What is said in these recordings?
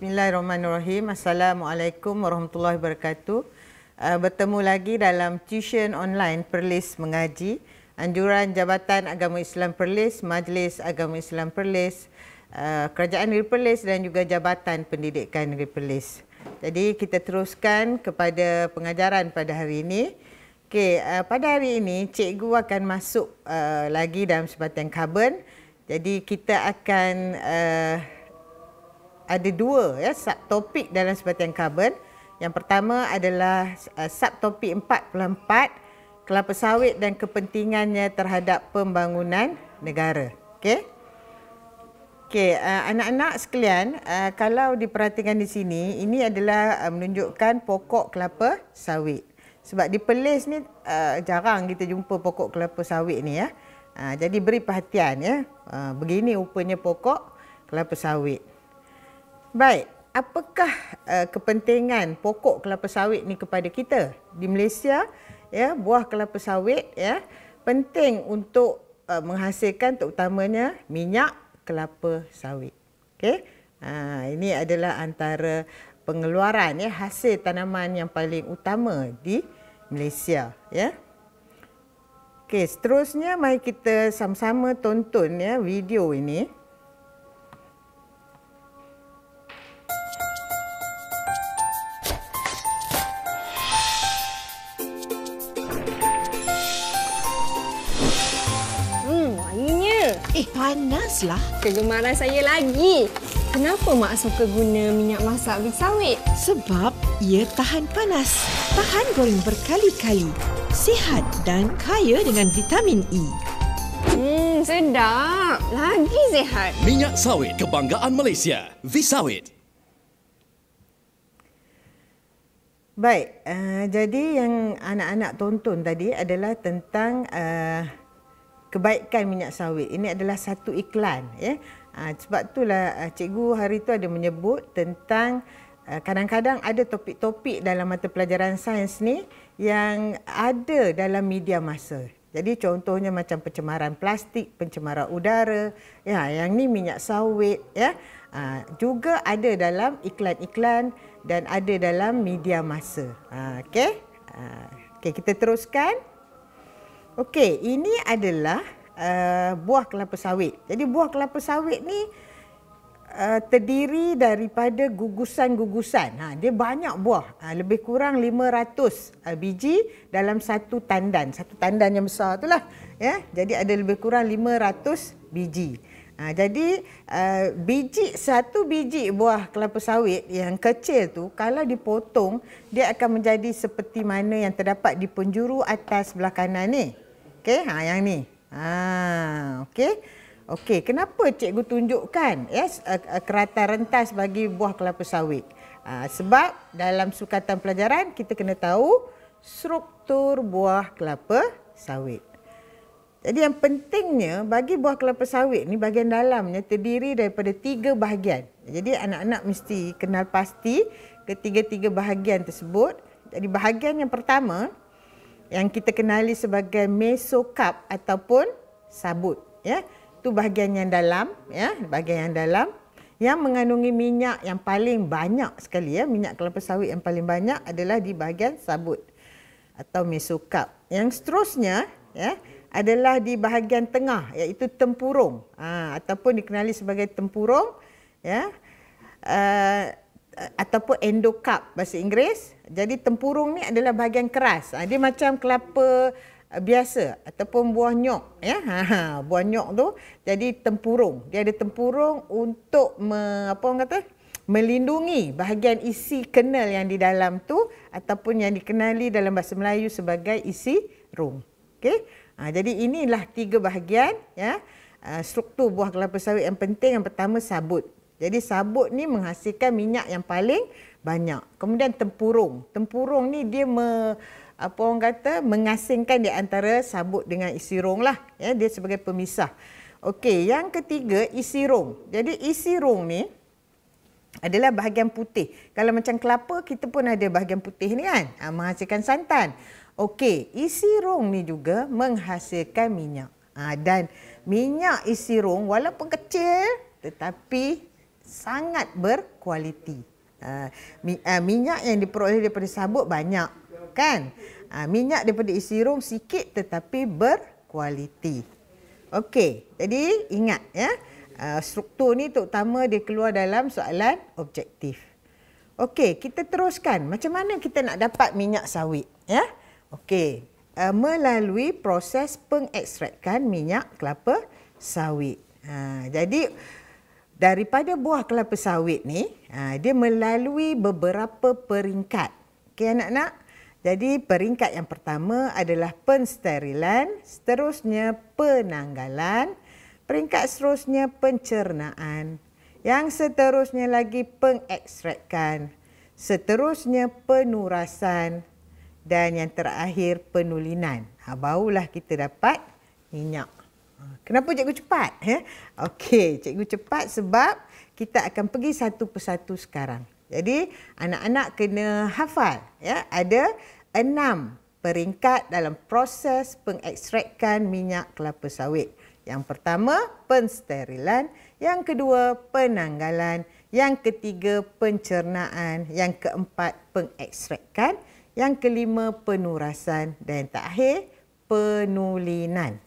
Bismillahirrahmanirrahim. Assalamualaikum warahmatullahi wabarakatuh. Uh, bertemu lagi dalam tuition online Perlis Mengaji, anjuran Jabatan Agama Islam Perlis, Majlis Agama Islam Perlis, uh, Kerajaan Negeri Perlis dan juga Jabatan Pendidikan Negeri Perlis. Jadi kita teruskan kepada pengajaran pada hari ini. Okey, uh, pada hari ini cikgu akan masuk uh, lagi dalam sebatang karbon. Jadi kita akan uh, ada dua ya subtopik dalam sebatian karbon. Yang pertama adalah uh, subtopik 4.4 kelapa sawit dan kepentingannya terhadap pembangunan negara. Okey. Okey, uh, anak-anak sekalian, uh, kalau diperhatikan di sini, ini adalah uh, menunjukkan pokok kelapa sawit. Sebab di Perlis ni uh, jarang kita jumpa pokok kelapa sawit ni ya. Uh, jadi beri perhatian ya. Uh, begini rupanya pokok kelapa sawit. Baik, apakah uh, kepentingan pokok kelapa sawit ni kepada kita di Malaysia? Ya, buah kelapa sawit ya penting untuk uh, menghasilkan terutamanya minyak kelapa sawit. Okey. Ha, ini adalah antara pengeluaran ya hasil tanaman yang paling utama di Malaysia ya. Okey, seterusnya mari kita sama-sama tonton ya video ini. panaslah. Kegemaran saya lagi. Kenapa Mak suka guna minyak masak bersawit? Sebab ia tahan panas, tahan goreng berkali-kali, sihat dan kaya dengan vitamin E. Hmm, sedap. Lagi sihat. Minyak sawit kebanggaan Malaysia. Visawit. Baik, uh, jadi yang anak-anak tonton tadi adalah tentang uh, kebaikan minyak sawit. Ini adalah satu iklan ya. Ha, sebab itulah ah, cikgu hari itu ada menyebut tentang ah, kadang-kadang ada topik-topik dalam mata pelajaran sains ni yang ada dalam media masa. Jadi contohnya macam pencemaran plastik, pencemaran udara, ya yang ni minyak sawit ya. Ha, juga ada dalam iklan-iklan dan ada dalam media masa. Ha, okay. Ha, okay, kita teruskan. Okey, ini adalah uh, buah kelapa sawit. Jadi buah kelapa sawit ni uh, terdiri daripada gugusan-gugusan. Ha, dia banyak buah, ha, lebih kurang 500 uh, eh, biji dalam satu tandan. Satu tandan yang besar itulah. Ya, jadi ada lebih kurang 500 biji. Ha, jadi uh, biji satu biji buah kelapa sawit yang kecil tu kalau dipotong dia akan menjadi seperti mana yang terdapat di penjuru atas belah kanan ni. Okey, ha yang ni. Ha okey. Okey, kenapa cikgu tunjukkan yes ya, uh, eh, eh, kereta rentas bagi buah kelapa sawit? Ha, sebab dalam sukatan pelajaran kita kena tahu struktur buah kelapa sawit. Jadi yang pentingnya bagi buah kelapa sawit ni bahagian dalamnya terdiri daripada tiga bahagian. Jadi anak-anak mesti kenal pasti ketiga-tiga bahagian tersebut. Jadi bahagian yang pertama yang kita kenali sebagai mesokap ataupun sabut ya. Itu bahagian yang dalam ya, bahagian yang dalam yang mengandungi minyak yang paling banyak sekali ya, minyak kelapa sawit yang paling banyak adalah di bahagian sabut atau mesokap. Yang seterusnya ya, adalah di bahagian tengah iaitu tempurung ha, ataupun dikenali sebagai tempurung ya uh, ataupun endocarp bahasa Inggeris. Jadi tempurung ni adalah bahagian keras. Ha, dia macam kelapa eh, biasa ataupun buah nyok ya ha, ha buah nyok tu jadi tempurung dia ada tempurung untuk me, apa orang kata melindungi bahagian isi kenal yang di dalam tu ataupun yang dikenali dalam bahasa Melayu sebagai isi rum okey Ha, jadi inilah tiga bahagian ya ha, struktur buah kelapa sawit yang penting yang pertama sabut. Jadi sabut ni menghasilkan minyak yang paling banyak. Kemudian tempurung. Tempurung ni dia me, apa orang kata mengasingkan di antara sabut dengan isi rong lah. Ya, dia sebagai pemisah. Okey, yang ketiga isi rong. Jadi isi rong ni adalah bahagian putih. Kalau macam kelapa kita pun ada bahagian putih ni kan. Ha, menghasilkan santan. Okey, isi rong ni juga menghasilkan minyak. Ha, dan minyak isi rong walaupun kecil tetapi sangat berkualiti. Ha, ha minyak yang diperoleh daripada sabut banyak kan? Ha, minyak daripada isi rong sikit tetapi berkualiti. Okey, jadi ingat ya. Ha, struktur ni terutama dia keluar dalam soalan objektif. Okey, kita teruskan. Macam mana kita nak dapat minyak sawit? Ya? Okey, uh, melalui proses pengekstrakan minyak kelapa sawit. Ha, jadi daripada buah kelapa sawit ni, ha, dia melalui beberapa peringkat. Okey anak-anak? Jadi peringkat yang pertama adalah pensterilan, seterusnya penanggalan, peringkat seterusnya pencernaan, yang seterusnya lagi pengekstrakan, seterusnya penurasan, dan yang terakhir penulinan. Ha, barulah kita dapat minyak. Ha, kenapa cikgu cepat? Ya? Okey, cikgu cepat sebab kita akan pergi satu persatu sekarang. Jadi anak-anak kena hafal. Ya? Ada enam peringkat dalam proses pengekstrakan minyak kelapa sawit. Yang pertama, pensterilan. Yang kedua, penanggalan. Yang ketiga, pencernaan. Yang keempat, pengekstrakan. Yang kelima, penurasan. Dan terakhir, penulinan.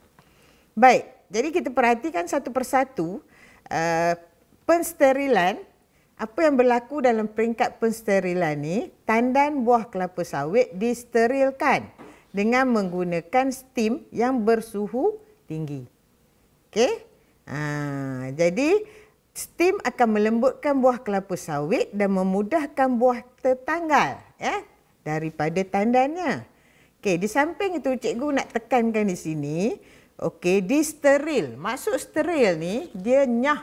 Baik, jadi kita perhatikan satu persatu uh, pensterilan. Apa yang berlaku dalam peringkat pensterilan ni, tandan buah kelapa sawit disterilkan dengan menggunakan steam yang bersuhu tinggi. Okey? Ha, jadi, steam akan melembutkan buah kelapa sawit dan memudahkan buah tertanggal. Ya? daripada tandanya, Okey, di samping itu cikgu nak tekankan di sini. Okey, di steril. Maksud steril ni dia nyah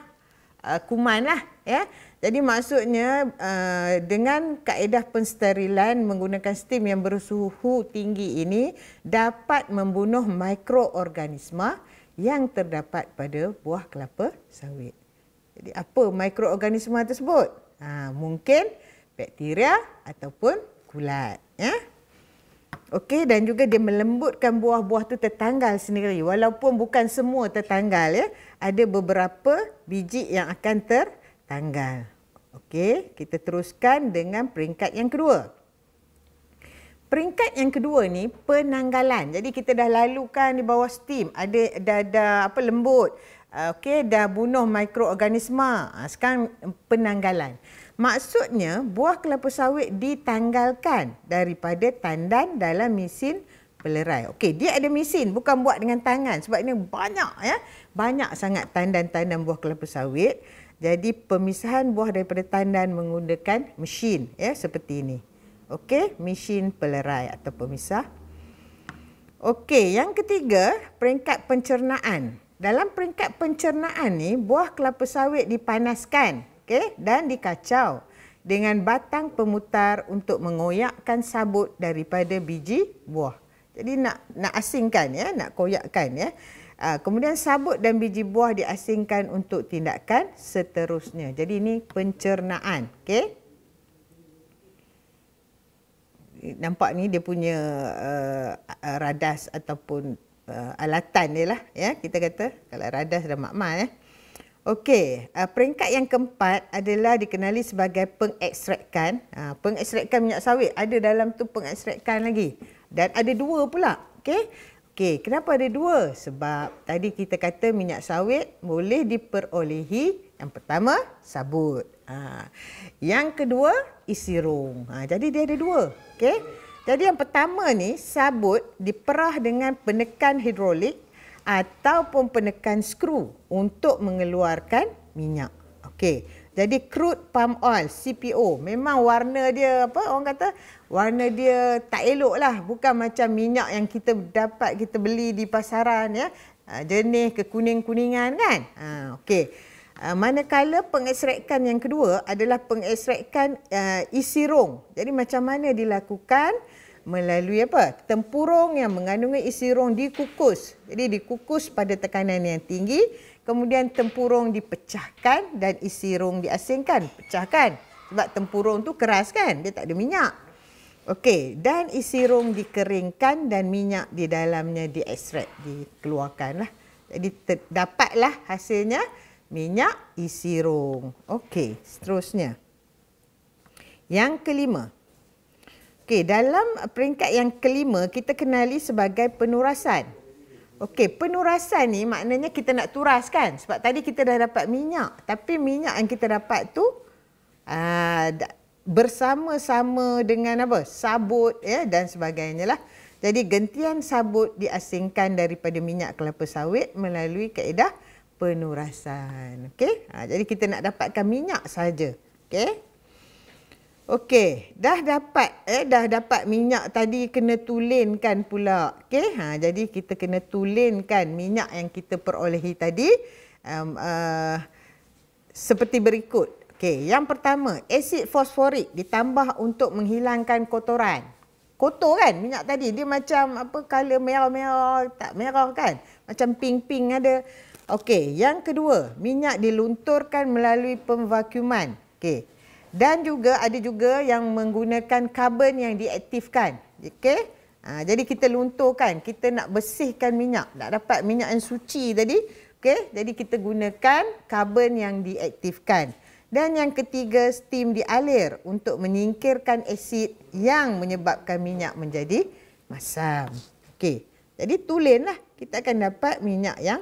uh, kuman lah. Ya. Jadi maksudnya uh, dengan kaedah pensterilan menggunakan steam yang bersuhu tinggi ini dapat membunuh mikroorganisma yang terdapat pada buah kelapa sawit. Jadi apa mikroorganisma tersebut? Ha, mungkin bakteria ataupun kulat. Ya? Okey dan juga dia melembutkan buah-buah tu tertanggal sendiri walaupun bukan semua tertanggal ya. Ada beberapa biji yang akan tertanggal. Okey, kita teruskan dengan peringkat yang kedua. Peringkat yang kedua ni penanggalan. Jadi kita dah lalukan di bawah steam, ada dah, dah apa lembut. Ah, Okey, dah bunuh mikroorganisma. Ah, sekarang penanggalan. Maksudnya buah kelapa sawit ditanggalkan daripada tandan dalam mesin pelerai. Okey, dia ada mesin, bukan buat dengan tangan sebab ini banyak ya. Banyak sangat tandan-tandan buah kelapa sawit. Jadi pemisahan buah daripada tandan menggunakan mesin ya seperti ini. Okey, mesin pelerai atau pemisah. Okey, yang ketiga, peringkat pencernaan. Dalam peringkat pencernaan ni, buah kelapa sawit dipanaskan okay? dan dikacau dengan batang pemutar untuk mengoyakkan sabut daripada biji buah. Jadi nak nak asingkan ya, nak koyakkan ya. Ah, kemudian sabut dan biji buah diasingkan untuk tindakan seterusnya. Jadi ini pencernaan, okay? Nampak ni dia punya uh, radas ataupun uh, alatan dia lah. Ya. Kita kata kalau radas dah makmal. Ya. Okey, uh, peringkat yang keempat adalah dikenali sebagai pengekstrakan. Uh, ah, pengekstrakan minyak sawit ada dalam tu pengekstrakan lagi. Dan ada dua pula. Okey. Okey, kenapa ada dua? Sebab tadi kita kata minyak sawit boleh diperolehi yang pertama sabut. Ha. Yang kedua isirung. Ha, jadi dia ada dua. Okey. Jadi yang pertama ni sabut diperah dengan penekan hidrolik ataupun penekan skru untuk mengeluarkan minyak. Okey. Jadi crude palm oil CPO memang warna dia apa orang kata warna dia tak elok lah bukan macam minyak yang kita dapat kita beli di pasaran ya ha, jenis kekuning-kuningan kan ha, okey ha, manakala pengesrekan yang kedua adalah pengesrekan uh, eh, isi rong jadi macam mana dilakukan melalui apa? Tempurung yang mengandungi isi rong dikukus. Jadi dikukus pada tekanan yang tinggi, kemudian tempurung dipecahkan dan isi rong diasingkan, pecahkan. Sebab tempurung tu keras kan, dia tak ada minyak. Okey, dan isi rong dikeringkan dan minyak di dalamnya diekstrak, lah. Jadi dapatlah hasilnya minyak isi rong. Okey, seterusnya. Yang kelima, Okey, dalam peringkat yang kelima kita kenali sebagai penurasan. Okey, penurasan ni maknanya kita nak turas kan? Sebab tadi kita dah dapat minyak, tapi minyak yang kita dapat tu aa, ah, bersama-sama dengan apa? Sabut ya dan sebagainya lah. Jadi gentian sabut diasingkan daripada minyak kelapa sawit melalui kaedah penurasan. Okey, ah, jadi kita nak dapatkan minyak saja. Okey. Okey, dah dapat eh dah dapat minyak tadi kena tulenkan pula. Okey, ha jadi kita kena tulenkan minyak yang kita perolehi tadi um, uh, seperti berikut. Okey, yang pertama, asid fosforik ditambah untuk menghilangkan kotoran. Kotor kan minyak tadi? Dia macam apa color merah-merah, tak merah kan? Macam pink-pink ada. Okey, yang kedua, minyak dilunturkan melalui pemvakuman. Okey dan juga ada juga yang menggunakan karbon yang diaktifkan. Okey. Ha, jadi kita lunturkan, kita nak bersihkan minyak, nak dapat minyak yang suci tadi. okay? jadi kita gunakan karbon yang diaktifkan. Dan yang ketiga, steam dialir untuk menyingkirkan asid yang menyebabkan minyak menjadi masam. Okay? jadi lah Kita akan dapat minyak yang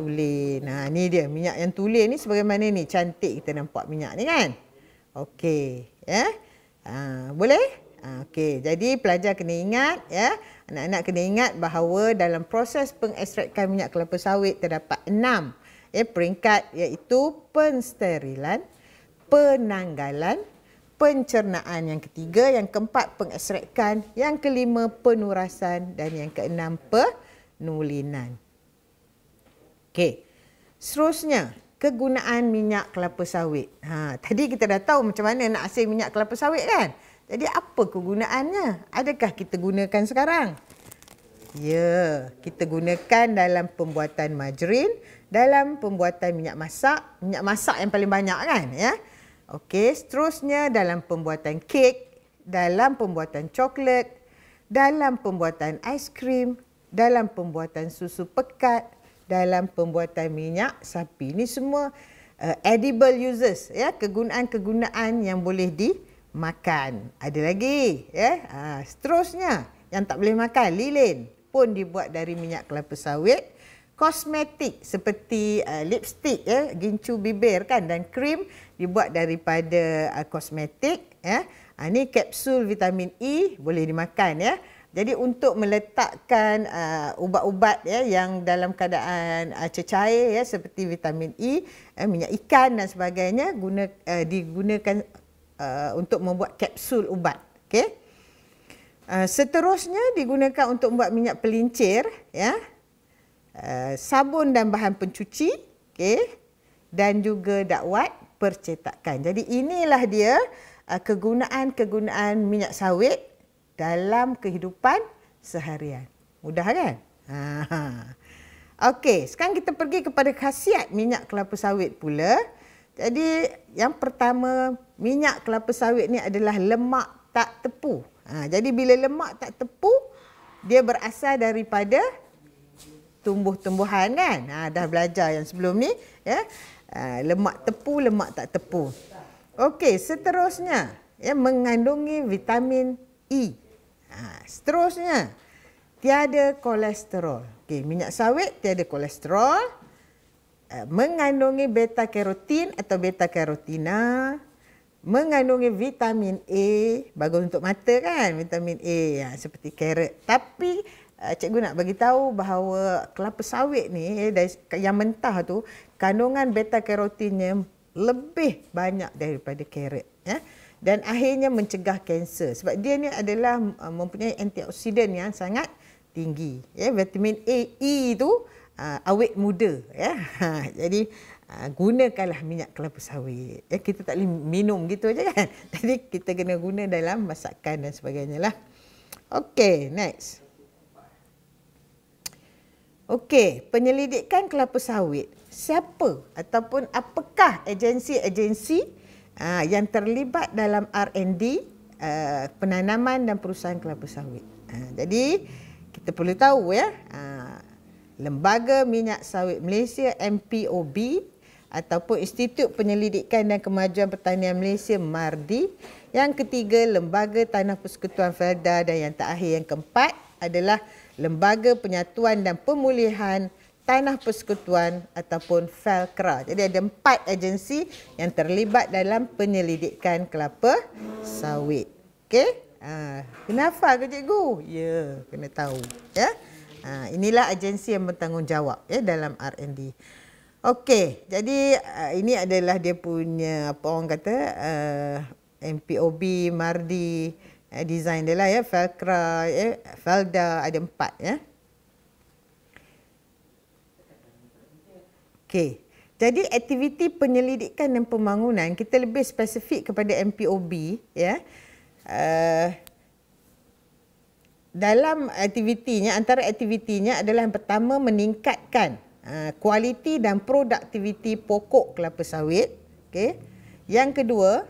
tulen. Nah, ha, ni dia minyak yang tulen ni sebagaimana ni cantik kita nampak minyak ni kan? Okey, ya. Yeah. Uh, boleh? Uh, Okey, jadi pelajar kena ingat ya. Yeah. Anak-anak kena ingat bahawa dalam proses pengekstrakan minyak kelapa sawit terdapat enam yeah, peringkat iaitu pensterilan, penanggalan, pencernaan yang ketiga, yang keempat pengekstrakan, yang kelima penurasan dan yang keenam penulinan. Okey, seterusnya kegunaan minyak kelapa sawit. Ha, tadi kita dah tahu macam mana nak hasil minyak kelapa sawit kan? Jadi apa kegunaannya? Adakah kita gunakan sekarang? Ya, kita gunakan dalam pembuatan margarin, dalam pembuatan minyak masak, minyak masak yang paling banyak kan? Ya. Okey, seterusnya dalam pembuatan kek, dalam pembuatan coklat, dalam pembuatan aiskrim, dalam pembuatan susu pekat, dalam pembuatan minyak sapi. Ini semua uh, edible uses, ya, kegunaan-kegunaan yang boleh dimakan. Ada lagi, ya. Uh, seterusnya yang tak boleh makan lilin pun dibuat dari minyak kelapa sawit. Kosmetik seperti uh, lipstick ya, gincu bibir kan dan krim dibuat daripada uh, kosmetik ya. Ini ah, kapsul vitamin E boleh dimakan ya. Jadi untuk meletakkan uh, ubat-ubat ya yang dalam keadaan uh, cecair ya seperti vitamin E, eh, minyak ikan dan sebagainya guna uh, digunakan uh, untuk membuat kapsul ubat. Okey. Uh, seterusnya digunakan untuk membuat minyak pelincir ya. Uh, sabun dan bahan pencuci, okey. Dan juga dakwat percetakan. Jadi inilah dia uh, kegunaan-kegunaan minyak sawit dalam kehidupan seharian. Mudah kan? Okey, sekarang kita pergi kepada khasiat minyak kelapa sawit pula. Jadi yang pertama, minyak kelapa sawit ni adalah lemak tak tepu. Ha, jadi bila lemak tak tepu, dia berasal daripada tumbuh-tumbuhan kan? Ha, dah belajar yang sebelum ni. Ya? Ha, lemak tepu, lemak tak tepu. Okey, seterusnya, ya, mengandungi vitamin E. Ha, seterusnya, tiada kolesterol. Okey, minyak sawit tiada kolesterol. Uh, mengandungi beta karotin atau beta karotina mengandungi vitamin A bagus untuk mata kan vitamin A ya, seperti carrot tapi eh, cikgu nak bagi tahu bahawa kelapa sawit ni eh, yang mentah tu kandungan beta karotinnya lebih banyak daripada carrot ya dan akhirnya mencegah kanser sebab dia ni adalah uh, mempunyai antioksidan yang sangat tinggi ya vitamin A E tu uh, awet muda ya ha, jadi uh, gunakanlah minyak kelapa sawit ya kita tak boleh minum gitu aja kan jadi kita kena guna dalam masakan dan sebagainya lah okey next okey penyelidikan kelapa sawit siapa ataupun apakah agensi-agensi agensi agensi Ah, yang terlibat dalam R&D uh, ah, penanaman dan perusahaan kelapa sawit. Uh, jadi kita perlu tahu ya uh, Lembaga Minyak Sawit Malaysia MPOB ataupun Institut Penyelidikan dan Kemajuan Pertanian Malaysia MARDI yang ketiga Lembaga Tanah Persekutuan Felda dan yang terakhir yang keempat adalah Lembaga Penyatuan dan Pemulihan Tanah Persekutuan ataupun Felcra. Jadi ada empat agensi yang terlibat dalam penyelidikan kelapa sawit. Okey? Ha, ah, kenapa ke cikgu? Ya, kena tahu. Ya? Ha, inilah agensi yang bertanggungjawab ya, dalam R&D. Okey, jadi uh, ini adalah dia punya apa orang kata uh, MPOB, Mardi, uh, design dia lah ya, Felcra, ya, Felda, ada empat ya. Okey. Jadi aktiviti penyelidikan dan pembangunan kita lebih spesifik kepada MPOB ya. Uh, dalam aktivitinya antara aktivitinya adalah yang pertama meningkatkan eh, kualiti dan produktiviti pokok kelapa sawit. Okey. Yang kedua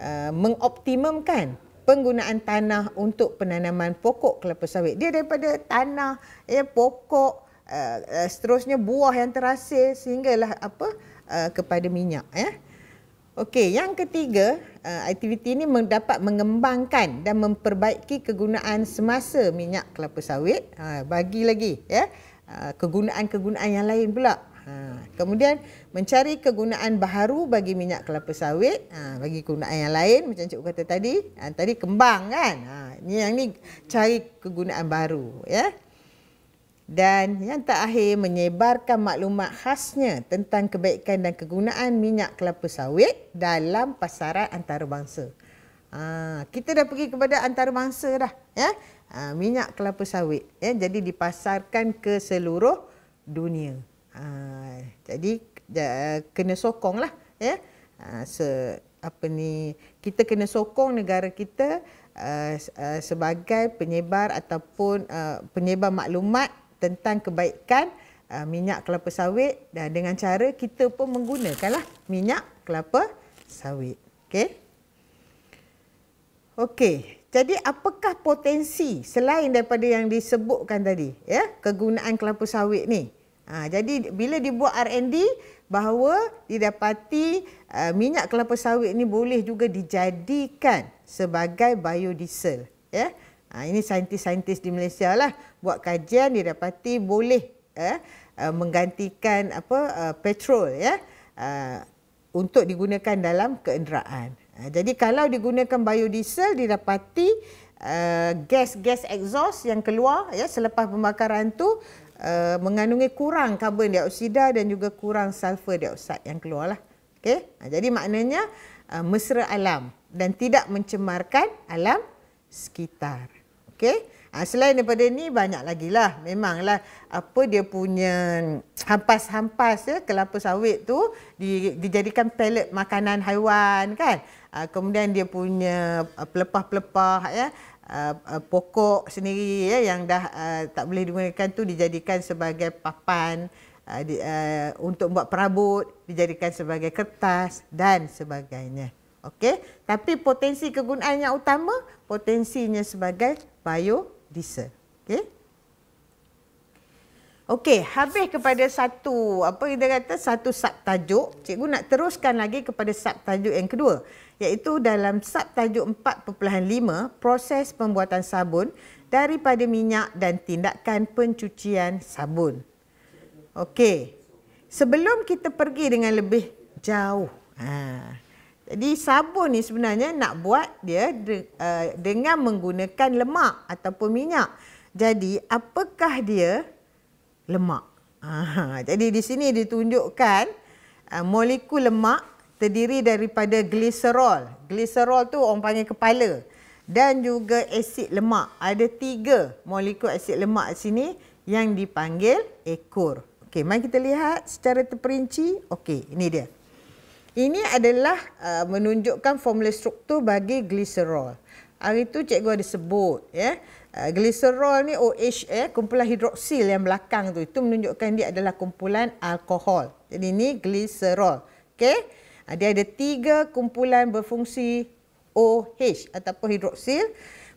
uh, mengoptimumkan penggunaan tanah untuk penanaman pokok kelapa sawit. Dia daripada tanah ya pokok Uh, uh, seterusnya buah yang terhasil sehinggalah apa uh, kepada minyak ya. Okey, yang ketiga, uh, aktiviti ini mendapat mengembangkan dan memperbaiki kegunaan semasa minyak kelapa sawit. Uh, bagi lagi ya, uh, kegunaan-kegunaan yang lain pula. Ha, kemudian mencari kegunaan baharu bagi minyak kelapa sawit ha, bagi kegunaan yang lain macam cikgu kata tadi ha, tadi kembang kan ha, ni yang ni cari kegunaan baru ya dan yang terakhir menyebarkan maklumat khasnya tentang kebaikan dan kegunaan minyak kelapa sawit dalam pasaran antarabangsa. Ha, kita dah pergi kepada antarabangsa dah ya. Ha, minyak kelapa sawit ya jadi dipasarkan ke seluruh dunia. Ha, jadi kena sokong lah, ya. Ha, se, apa ni kita kena sokong negara kita uh, uh, sebagai penyebar ataupun uh, penyebar maklumat tentang kebaikan uh, minyak kelapa sawit dan dengan cara kita pun menggunakanlah minyak kelapa sawit. Okey. Okey. Jadi apakah potensi selain daripada yang disebutkan tadi ya kegunaan kelapa sawit ni? Ha, jadi bila dibuat R&D bahawa didapati uh, minyak kelapa sawit ni boleh juga dijadikan sebagai biodiesel ya. Ha, ini saintis-saintis di Malaysia lah buat kajian didapati boleh ya, eh, menggantikan apa eh, petrol ya eh, untuk digunakan dalam keenderaan. Uh, jadi kalau digunakan biodiesel didapati uh, gas-gas exhaust yang keluar ya selepas pembakaran tu uh, mengandungi kurang karbon dioksida dan juga kurang sulfur dioksida yang keluar lah. Okay? Ha, jadi maknanya uh, mesra alam dan tidak mencemarkan alam sekitar. Okey. Ha, selain daripada ni banyak lagi lah. Memanglah apa dia punya hampas-hampas ya kelapa sawit tu di, dijadikan pelet makanan haiwan kan. Ha, kemudian dia punya ah, pelepah-pelepah ya. Uh, uh, pokok sendiri ya yang dah uh, tak boleh digunakan tu dijadikan sebagai papan uh, di, uh, untuk buat perabot dijadikan sebagai kertas dan sebagainya. Okey, tapi potensi kegunaan yang utama potensinya sebagai biodiesel. Okey. Okey, habis kepada satu apa kita kata satu tajuk, cikgu nak teruskan lagi kepada tajuk yang kedua iaitu dalam subtajuk 4.5 proses pembuatan sabun daripada minyak dan tindakan pencucian sabun. Okey. Sebelum kita pergi dengan lebih jauh. Ha. Jadi sabun ni sebenarnya nak buat dia de, uh, dengan menggunakan lemak ataupun minyak. Jadi apakah dia lemak? Aha, jadi di sini ditunjukkan uh, molekul lemak terdiri daripada gliserol. Gliserol tu orang panggil kepala. Dan juga asid lemak. Ada tiga molekul asid lemak di sini yang dipanggil ekor. Okey, mari kita lihat secara terperinci. Okey, ini dia. Ini adalah uh, menunjukkan formula struktur bagi glycerol. Hari tu cikgu ada sebut ya. Yeah. Uh, glycerol ni OH eh, kumpulan hidroksil yang belakang tu itu menunjukkan dia adalah kumpulan alkohol. Jadi ini glycerol. okay? Uh, dia ada tiga kumpulan berfungsi OH ataupun hidroksil.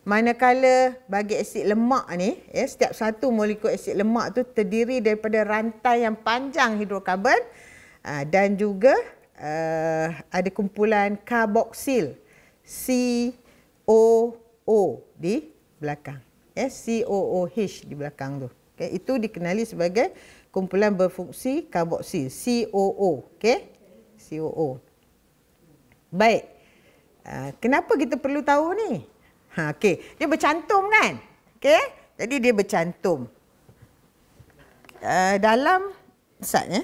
Manakala bagi asid lemak ni, ya, setiap satu molekul asid lemak tu terdiri daripada rantai yang panjang hidrokarbon uh, dan juga uh, ada kumpulan karboksil C O O di belakang. Eh, C O O H di belakang tu. Okay, itu dikenali sebagai kumpulan berfungsi karboksil C O O. Okay, C O O. Baik. Uh, kenapa kita perlu tahu ni? Ha, okay, dia bercantum kan? Okay, jadi dia bercantum uh, dalam sat, eh? Ya?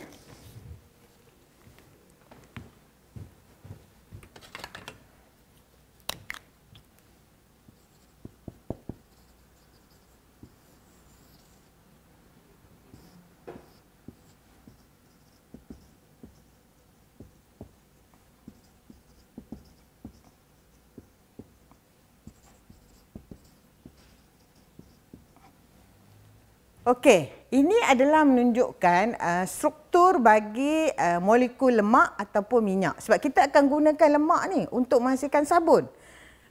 Okey, ini adalah menunjukkan uh, struktur bagi uh, molekul lemak ataupun minyak. Sebab kita akan gunakan lemak ni untuk menghasilkan sabun.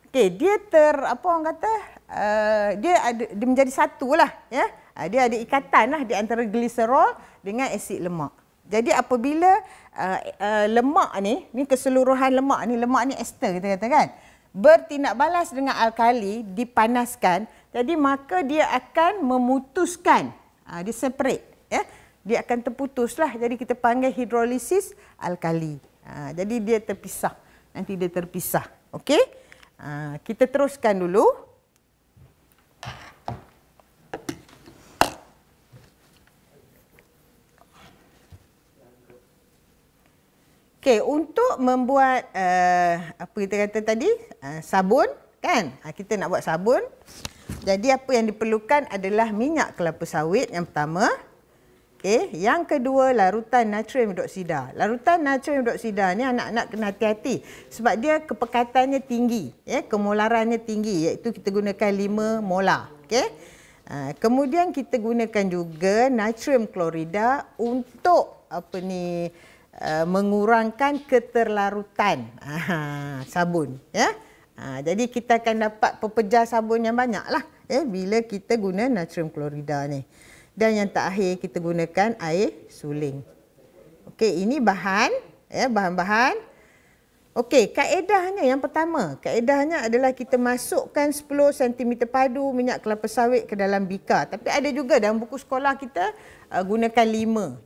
Okey, dia ter apa orang kata? Uh, dia ada dia menjadi satulah, ya. Uh, dia ada ikatan lah di antara gliserol dengan asid lemak. Jadi apabila uh, uh, lemak ni, ni keseluruhan lemak ni, lemak ni ester kita kata kan, bertindak balas dengan alkali dipanaskan jadi maka dia akan memutuskan, uh, dia separate, ya. dia akan terputuslah. Jadi kita panggil hidrolisis alkali. Uh, jadi dia terpisah, nanti dia terpisah. Okey, uh, kita teruskan dulu. Okey, untuk membuat uh, apa kita kata tadi, uh, sabun kan? Uh, kita nak buat sabun. Jadi apa yang diperlukan adalah minyak kelapa sawit yang pertama. Okey, yang kedua larutan natrium hidroksida. Larutan natrium hidroksida ni anak-anak kena hati-hati sebab dia kepekatannya tinggi, ya, kemolarannya tinggi iaitu kita gunakan 5 molar. Okey. Ha, kemudian kita gunakan juga natrium klorida untuk apa ni eh, mengurangkan keterlarutan ha, sabun, ya. Ha, jadi kita akan dapat pepejal sabun yang banyak lah eh, bila kita guna natrium klorida ni. Dan yang tak terakhir kita gunakan air suling. Okey, ini bahan. Eh, bahan-bahan. Okey, kaedahnya yang pertama. Kaedahnya adalah kita masukkan 10 cm padu minyak kelapa sawit ke dalam bika. Tapi ada juga dalam buku sekolah kita uh, gunakan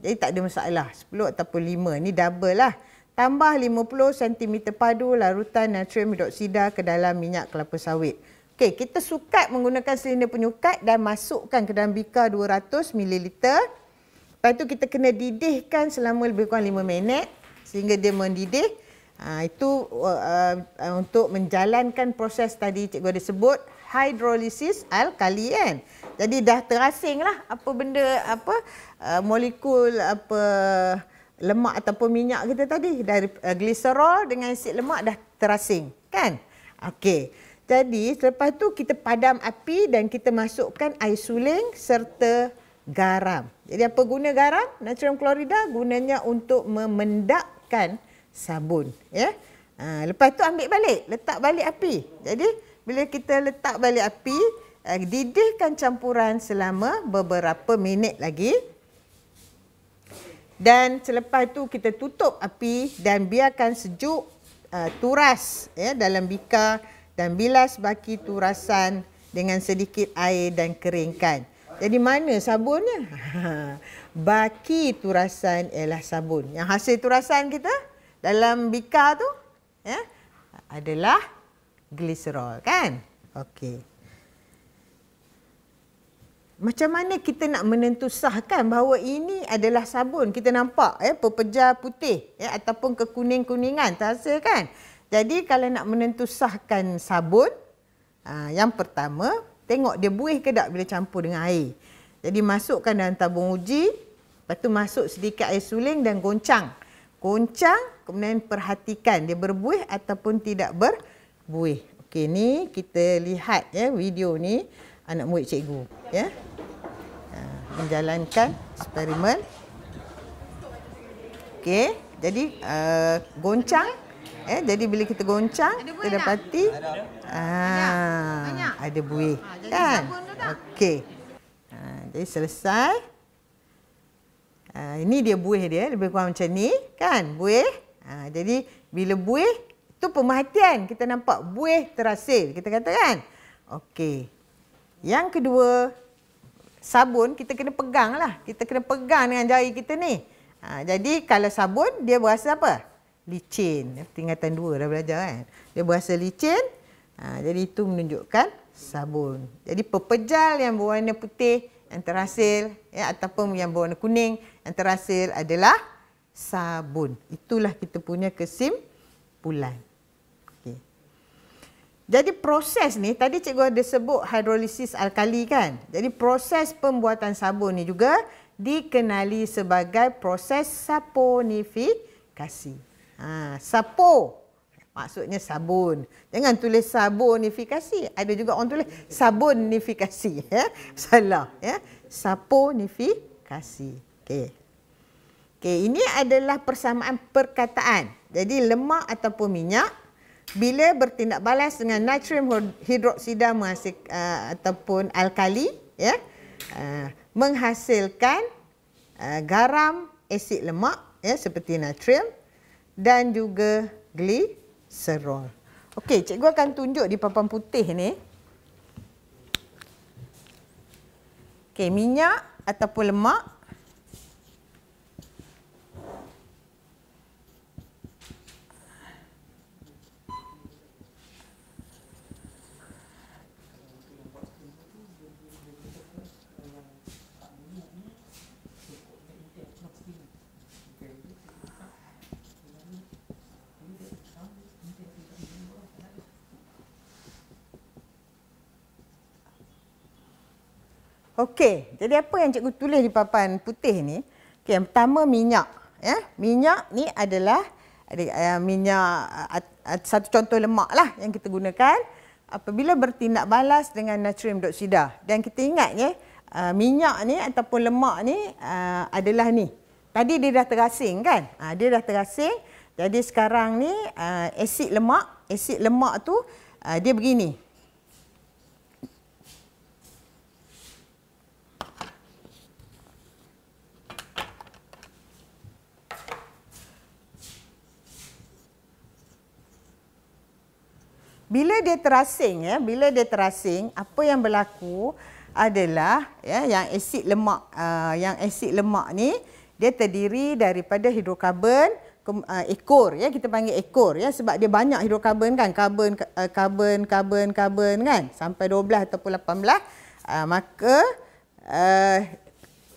5. Jadi tak ada masalah. 10 ataupun 5. Ini double lah tambah 50 cm padu larutan natrium hidroksida ke dalam minyak kelapa sawit. Okey, kita sukat menggunakan silinder penyukat dan masukkan ke dalam bika 200 ml. Lepas itu kita kena didihkan selama lebih kurang 5 minit sehingga dia mendidih. Ha, itu uh, uh, untuk menjalankan proses tadi cikgu ada sebut hidrolisis alkali kan. Jadi dah terasing lah apa benda apa uh, molekul apa lemak ataupun minyak kita tadi dari uh, eh, gliserol dengan asid lemak dah terasing kan okey jadi selepas tu kita padam api dan kita masukkan air suling serta garam jadi apa guna garam natrium klorida gunanya untuk memendakkan sabun ya uh, lepas tu ambil balik letak balik api jadi bila kita letak balik api uh, didihkan campuran selama beberapa minit lagi dan selepas itu kita tutup api dan biarkan sejuk uh, turas ya dalam bika dan bilas baki turasan dengan sedikit air dan keringkan. Jadi mana sabunnya? baki turasan ialah sabun. Yang hasil turasan kita dalam bika tu ya adalah gliserol kan? Okey macam mana kita nak menentusahkan bahawa ini adalah sabun kita nampak ya eh, pepejal putih ya ataupun kekuning-kuningan terasa kan jadi kalau nak menentusahkan sabun ah, yang pertama tengok dia buih ke tak bila campur dengan air jadi masukkan dalam tabung uji lepas tu masuk sedikit air suling dan goncang goncang kemudian perhatikan dia berbuih ataupun tidak berbuih okey ni kita lihat ya video ni anak murid cikgu ya ha, menjalankan eksperimen okey jadi uh, goncang eh, jadi bila kita goncang ada kita dapati ada. Ah, banyak ada buih ha, kan okey ha, jadi selesai ha, ini dia buih dia lebih kurang macam ni kan buih ha, jadi bila buih tu pemerhatian kita nampak buih terasil kita kata kan okey yang kedua, sabun kita kena pegang lah. Kita kena pegang dengan jari kita ni. Ha, jadi kalau sabun, dia berasa apa? Licin. Tingkatan dua dah belajar kan. Dia berasa licin. Ha, jadi itu menunjukkan sabun. Jadi pepejal yang berwarna putih, yang terhasil, ya, ataupun yang berwarna kuning, yang terhasil adalah sabun. Itulah kita punya kesimpulan. Jadi proses ni tadi cikgu ada sebut hidrolisis alkali kan. Jadi proses pembuatan sabun ni juga dikenali sebagai proses saponifikasi. Ha, sapo maksudnya sabun. Jangan tulis saponifikasi. Ada juga orang tulis sabonifikasi ya. Salah ya. Saponifikasi. Okey. Okay, ini adalah persamaan perkataan. Jadi lemak ataupun minyak bila bertindak balas dengan natrium hidroksida menghasil, uh, ataupun alkali ya uh, menghasilkan uh, garam asid lemak ya seperti natrium dan juga gliserol. Okey, cikgu akan tunjuk di papan putih ni. Okey, minyak ataupun lemak Okey, jadi apa yang cikgu tulis di papan putih ni? Okey, yang pertama minyak. Ya, minyak ni adalah ada uh, minyak uh, uh, satu contoh lemak lah yang kita gunakan apabila bertindak balas dengan natrium doksida. Dan kita ingat ya, uh, minyak ni ataupun lemak ni uh, adalah ni. Tadi dia dah terasing kan? Uh, dia dah terasing. Jadi sekarang ni uh, asid lemak, asid lemak tu uh, dia begini. bila dia terasing ya bila dia terasing apa yang berlaku adalah ya yang asid lemak uh, yang asid lemak ni dia terdiri daripada hidrokarbon uh, ekor ya kita panggil ekor ya sebab dia banyak hidrokarbon kan karbon uh, karbon karbon karbon kan sampai 12 ataupun 18 uh, maka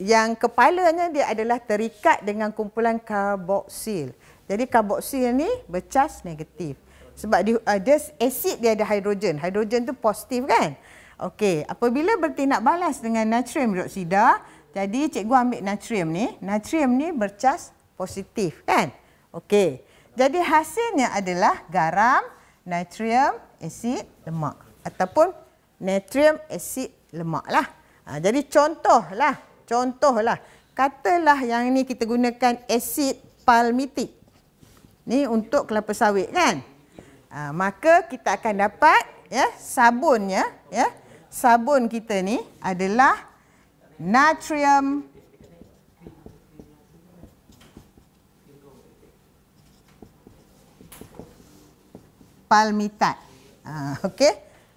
yang kepalanya dia adalah terikat dengan kumpulan karboksil jadi karboksil ni bercas negatif sebab uh, dia ada asid dia ada hidrogen. Hidrogen tu positif kan? Okey, apabila bertindak balas dengan natrium hidroksida, jadi cikgu ambil natrium ni, natrium ni bercas positif kan? Okey. Jadi hasilnya adalah garam, natrium, asid, lemak ataupun natrium, asid, lemak lah. Ha, jadi contohlah, contohlah. Katalah yang ni kita gunakan asid palmitik. Ni untuk kelapa sawit kan? Ha, maka kita akan dapat ya sabun ya, ya. Sabun kita ni adalah natrium palmitat. Ha, okay.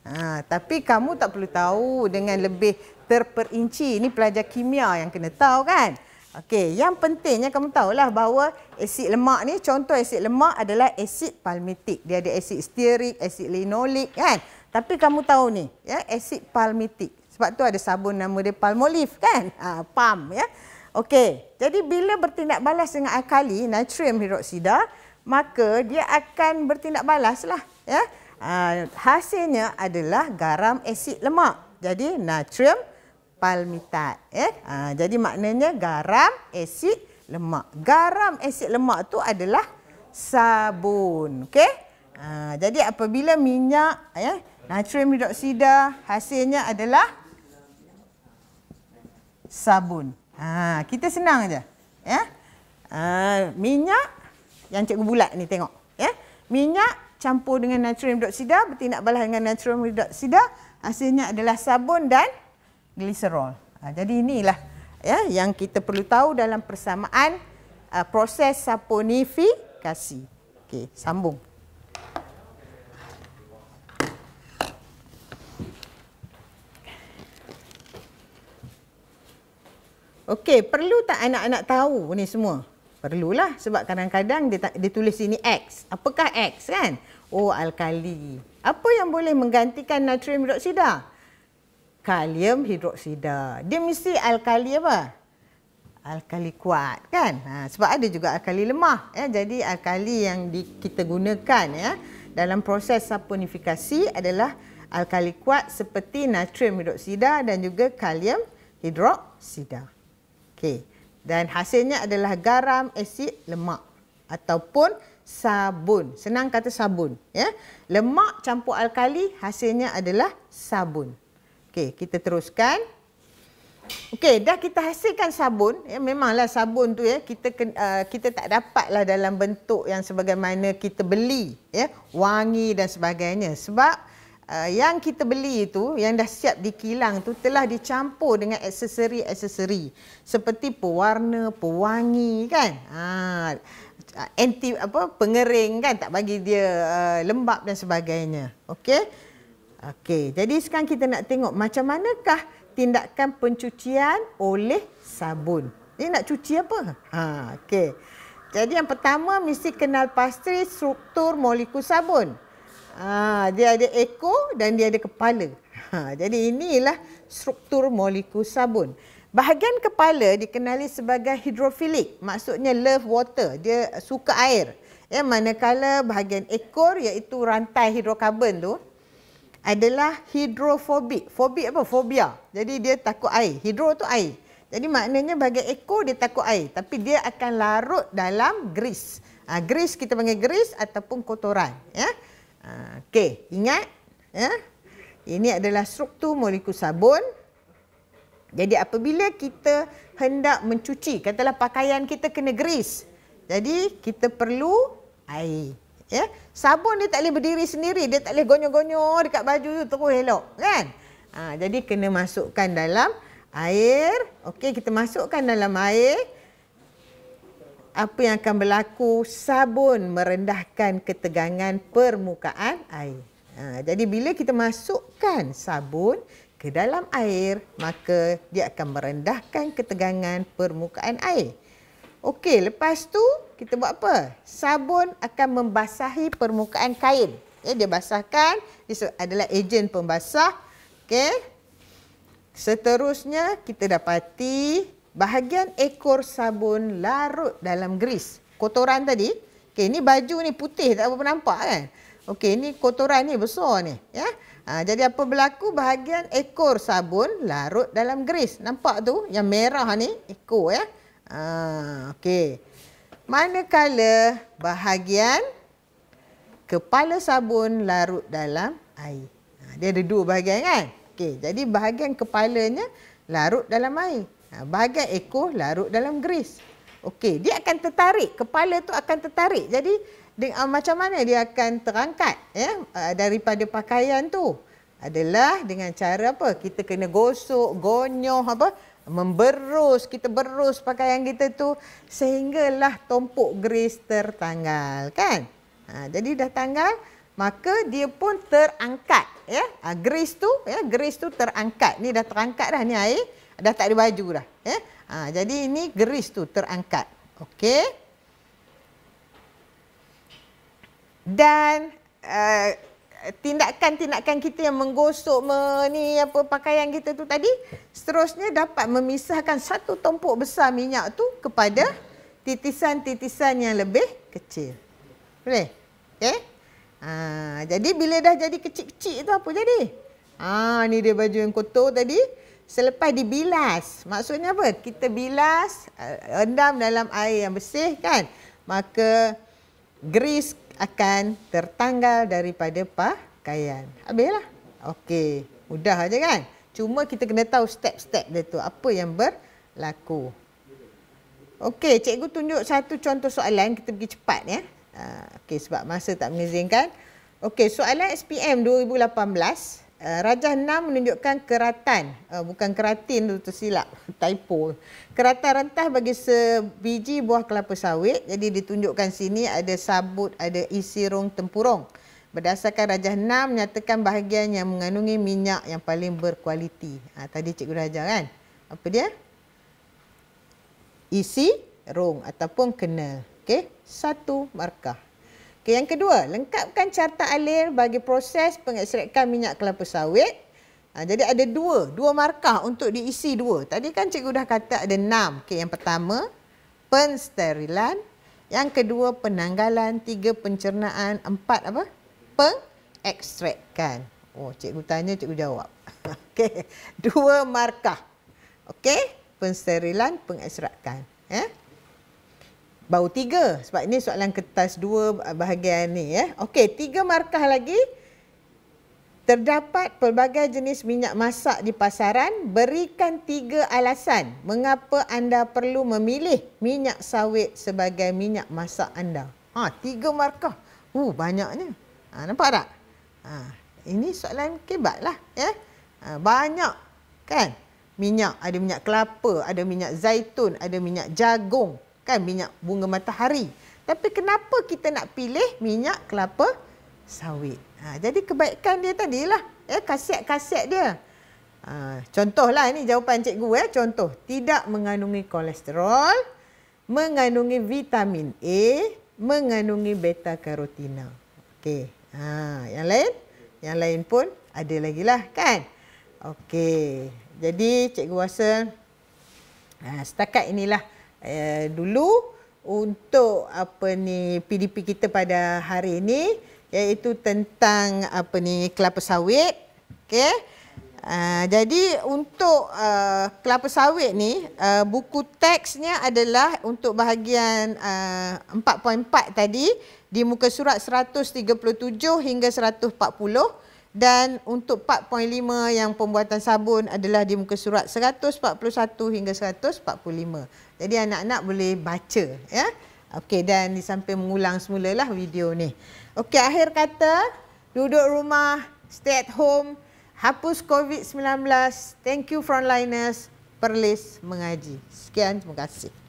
Ha, tapi kamu tak perlu tahu dengan lebih terperinci. Ini pelajar kimia yang kena tahu kan. Okey, yang pentingnya kamu tahulah bahawa asid lemak ni contoh asid lemak adalah asid palmitik. Dia ada asid stearic, asid linoleic kan. Tapi kamu tahu ni, ya, asid palmitik. Sebab tu ada sabun nama dia Palmolive kan? Ha, PAM ya. Okey, jadi bila bertindak balas dengan alkali, natrium hidroksida, maka dia akan bertindak balas lah. Ya. Ha, hasilnya adalah garam asid lemak. Jadi natrium Palmita Eh? Ha, jadi maknanya garam, asid, lemak. Garam, asid, lemak tu adalah sabun. Okey? Ha, jadi apabila minyak, eh, natrium hidroksida, hasilnya adalah sabun. Ha, kita senang je. ya Ha, minyak yang cikgu bulat ni tengok. ya Minyak campur dengan natrium hidroksida, bertindak balas dengan natrium hidroksida, hasilnya adalah sabun dan glycerol. Ha, jadi inilah ya yang kita perlu tahu dalam persamaan uh, proses saponifikasi. Okey, sambung. Okey, perlu tak anak-anak tahu ni semua? Perlulah sebab kadang-kadang dia, dia tulis sini X. Apakah X kan? Oh, alkali. Apa yang boleh menggantikan natrium hidroksida? kalium hidroksida. Dia mesti alkali apa? Alkali kuat kan? Ha, sebab ada juga alkali lemah. Ya? Jadi alkali yang di, kita gunakan ya, dalam proses saponifikasi adalah alkali kuat seperti natrium hidroksida dan juga kalium hidroksida. Okay, Dan hasilnya adalah garam, asid, lemak ataupun sabun. Senang kata sabun. Ya? Lemak campur alkali hasilnya adalah sabun. Okey, kita teruskan. Okey, dah kita hasilkan sabun. Ya, memanglah sabun tu ya kita uh, kita tak dapatlah dalam bentuk yang sebagaimana kita beli, ya, wangi dan sebagainya. Sebab uh, yang kita beli itu yang dah siap di kilang tu telah dicampur dengan aksesori-aksesori seperti pewarna, pewangi kan? Ha, anti apa pengering kan tak bagi dia uh, lembap dan sebagainya. Okey. Okey, jadi sekarang kita nak tengok macam manakah tindakan pencucian oleh sabun. Ini nak cuci apa? Ha, okey. Jadi yang pertama mesti kenal pasti struktur molekul sabun. Ha, dia ada ekor dan dia ada kepala. Ha, jadi inilah struktur molekul sabun. Bahagian kepala dikenali sebagai hidrofilik. Maksudnya love water. Dia suka air. Ya, manakala bahagian ekor iaitu rantai hidrokarbon tu adalah hidrofobik. Fobik apa? Fobia. Jadi dia takut air. Hidro tu air. Jadi maknanya bagi ekor dia takut air. Tapi dia akan larut dalam gris. Ha, gris kita panggil gris ataupun kotoran. Ya? Ha, Okey, ingat. Ya? Ini adalah struktur molekul sabun. Jadi apabila kita hendak mencuci, katalah pakaian kita kena gris. Jadi kita perlu air ya sabun dia tak boleh berdiri sendiri dia tak boleh gonyo-gonyo dekat baju tu terus elok kan ha, jadi kena masukkan dalam air okey kita masukkan dalam air apa yang akan berlaku sabun merendahkan ketegangan permukaan air ha, jadi bila kita masukkan sabun ke dalam air maka dia akan merendahkan ketegangan permukaan air okey lepas tu kita buat apa? Sabun akan membasahi permukaan kain. Ya, dia basahkan. Dia adalah ejen pembasah. Okay. Seterusnya, kita dapati bahagian ekor sabun larut dalam grease. Kotoran tadi. Okay, ini baju ni putih tak apa-apa nampak kan? Okay, ini kotoran ni besar ni. Ya? Ha, jadi apa berlaku? Bahagian ekor sabun larut dalam grease. Nampak tu? Yang merah ni, ekor ya. Ha, Okey manakala bahagian kepala sabun larut dalam air. Ha, dia ada dua bahagian kan? Okey, jadi bahagian kepalanya larut dalam air. Ha, bahagian ekor larut dalam gris. Okey, dia akan tertarik. Kepala tu akan tertarik. Jadi dengan, ah, macam mana dia akan terangkat ya ah, daripada pakaian tu? Adalah dengan cara apa? Kita kena gosok, gonyoh apa? memberus, kita berus pakaian kita tu sehinggalah tompok grease tertanggal, kan? Ha, jadi dah tanggal, maka dia pun terangkat, ya. Ha, grease tu, ya, grease tu terangkat. Ni dah terangkat dah ni air, dah tak ada baju dah, ya. Ha, jadi ini geris tu terangkat. Okay. Dan eh, tindakan-tindakan kita yang menggosok me, ni apa pakaian kita tu tadi seterusnya dapat memisahkan satu tumpuk besar minyak tu kepada titisan-titisan yang lebih kecil. Boleh? Okey. Ha, jadi bila dah jadi kecil-kecil tu apa jadi? Ha ni dia baju yang kotor tadi selepas dibilas. Maksudnya apa? Kita bilas eh, rendam dalam air yang bersih kan. Maka grease akan tertanggal daripada pakaian. Habislah. Okey, mudah aja kan? Cuma kita kena tahu step-step dia tu apa yang berlaku. Okey, cikgu tunjuk satu contoh soalan kita pergi cepat ya. Ah, okey sebab masa tak mengizinkan. Okey, soalan SPM 2018 Eh, Raja 6 menunjukkan keratan, eh, bukan keratin tu tersilap, typo. Keratan rentah bagi sebiji buah kelapa sawit. Jadi ditunjukkan sini ada sabut, ada isi rong tempurung. Berdasarkan Raja 6 menyatakan bahagian yang mengandungi minyak yang paling berkualiti. Ha, tadi cikgu Raja kan? Apa dia? Isi rong ataupun kena. okay satu markah. Okay, yang kedua, lengkapkan carta alir bagi proses pengekstrakan minyak kelapa sawit. Ha, jadi ada dua, dua markah untuk diisi dua. Tadi kan cikgu dah kata ada enam. Okay, yang pertama, pensterilan. Yang kedua, penanggalan. Tiga, pencernaan. Empat, apa? Pengekstrakan. Oh, cikgu tanya, cikgu jawab. Okey, dua markah. Okey, pensterilan, pengekstrakan. Eh? Bau tiga sebab ini soalan kertas dua ah, bahagian ni ya. Eh. Okey, tiga markah lagi. Terdapat pelbagai jenis minyak masak di pasaran. Berikan tiga alasan mengapa anda perlu memilih minyak sawit sebagai minyak masak anda. Ha, tiga markah. Uh, banyaknya. Ha, nampak tak? Ha, ini soalan kebat lah. Ya. Ha, banyak kan? Minyak, ada minyak kelapa, ada minyak zaitun, ada minyak jagung kan minyak bunga matahari. Tapi kenapa kita nak pilih minyak kelapa sawit? Ha, jadi kebaikan dia tadi lah. Eh, ya, kasiat-kasiat dia. Ha, lah ini jawapan cikgu ya. Eh. Contoh, tidak mengandungi kolesterol, mengandungi vitamin A, mengandungi beta karotina. Okey. Ha, yang lain? Yang lain pun ada lagi lah kan? Okey. Jadi cikgu rasa ha, setakat inilah. Eh, dulu untuk apa ni PDP kita pada hari ini iaitu tentang apa ni kelapa sawit okey uh, jadi untuk uh, kelapa sawit ni uh, buku teksnya adalah untuk bahagian uh, 4.4 tadi di muka surat 137 hingga 140 dan untuk 4.5 yang pembuatan sabun adalah di muka surat 141 hingga 145. Jadi anak-anak boleh baca ya. Okey dan di samping mengulang semula lah video ni. Okey akhir kata duduk rumah, stay at home, hapus COVID-19. Thank you frontliners, Perlis mengaji. Sekian terima kasih.